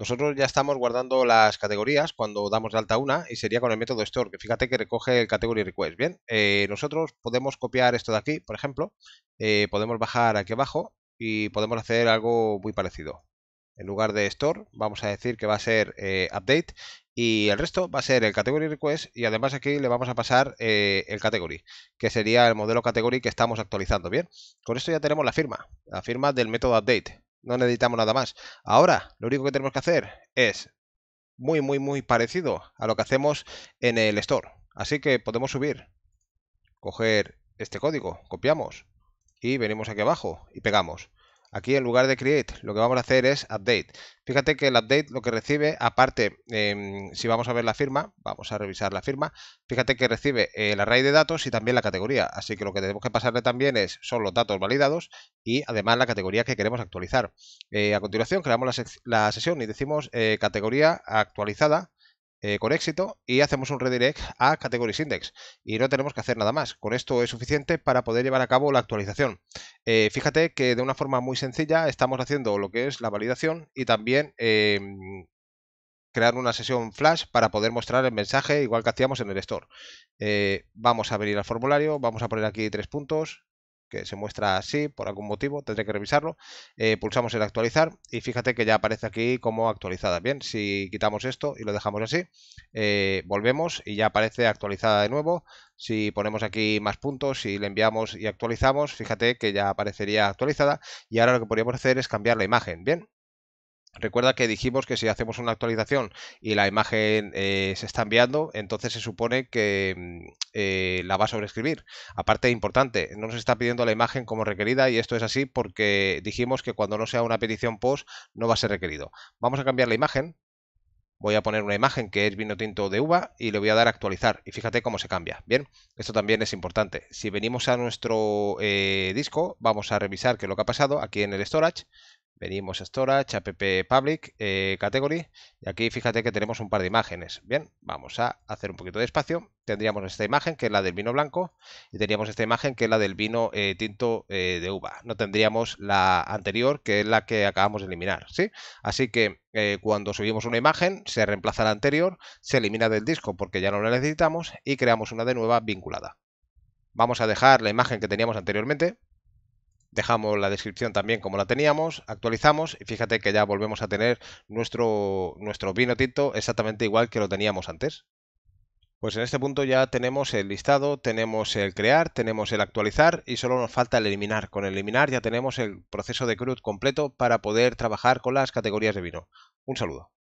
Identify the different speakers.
Speaker 1: Nosotros ya estamos guardando las categorías cuando damos de alta una y sería con el método store, que fíjate que recoge el category request. Bien, eh, nosotros podemos copiar esto de aquí, por ejemplo, eh, podemos bajar aquí abajo y podemos hacer algo muy parecido. En lugar de store, vamos a decir que va a ser eh, update y el resto va a ser el category request y además aquí le vamos a pasar el category, que sería el modelo category que estamos actualizando. Bien, con esto ya tenemos la firma, la firma del método update. No necesitamos nada más. Ahora, lo único que tenemos que hacer es muy, muy, muy parecido a lo que hacemos en el store. Así que podemos subir, coger este código, copiamos y venimos aquí abajo y pegamos. Aquí en lugar de create, lo que vamos a hacer es update. Fíjate que el update lo que recibe, aparte, em, si vamos a ver la firma, vamos a revisar la firma, fíjate que recibe el array de datos y también la categoría. Así que lo que tenemos que pasarle también es, son los datos validados y además la categoría que queremos actualizar. Eh, a continuación creamos la, sesión y decimos eh, categoría actualizada eh, con éxito y hacemos un redirect a Categories Index y no tenemos que hacer nada más. Con esto es suficiente para poder llevar a cabo la actualización. Eh, fíjate que de una forma muy sencilla estamos haciendo lo que es la validación y también em, crear una sesión flash para poder mostrar el mensaje igual que hacíamos en el store. Eh, vamos a venir al formulario, vamos a poner aquí tres puntos, que se muestra así por algún motivo, tendré que revisarlo. Eh, pulsamos en actualizar y fíjate que ya aparece aquí como actualizada. Bien, si quitamos esto y lo dejamos así, eh, volvemos y ya aparece actualizada de nuevo. Si ponemos aquí más puntos y le enviamos y actualizamos, fíjate que ya aparecería actualizada. Y ahora lo que podríamos hacer es cambiar la imagen. Bien, Recuerda que dijimos que si hacemos una actualización y la imagen eh, se está enviando, entonces se supone que mm, eh, la va a sobreescribir. Aparte, importante, no nos está pidiendo la imagen como requerida y esto es así porque dijimos que cuando no sea una petición post no va a ser requerido. Vamos a cambiar la imagen. Voy a poner una imagen que es vino tinto de uva y le voy a dar actualizar. Y fíjate cómo se cambia. Bien, esto también es importante. Si venimos a nuestro eh, disco, vamos a revisar qué es lo que ha pasado aquí en el storage. Venimos a Storage, app public, eh, category. Y aquí fíjate que tenemos un par de imágenes. Bien, vamos a hacer un poquito de espacio. Tendríamos esta imagen que es la del vino blanco y tendríamos esta imagen que es la del vino eh, tinto eh, de uva. No tendríamos la anterior que es la que acabamos de eliminar. ¿sí? Así que cuando subimos una imagen se reemplaza la anterior, se elimina del disco porque ya no la necesitamos y creamos una de nueva vinculada. Vamos a dejar la imagen que teníamos anteriormente dejamos la descripción también como la teníamos, actualizamos y fíjate que ya volvemos a tener nuestro, nuestro vino tinto exactamente igual que lo teníamos antes. Pues en este punto ya tenemos el listado, tenemos el crear, tenemos el actualizar y solo nos falta el eliminar. Con el eliminar ya tenemos el proceso de CRUD completo para poder trabajar con las categorías de vino. Un saludo.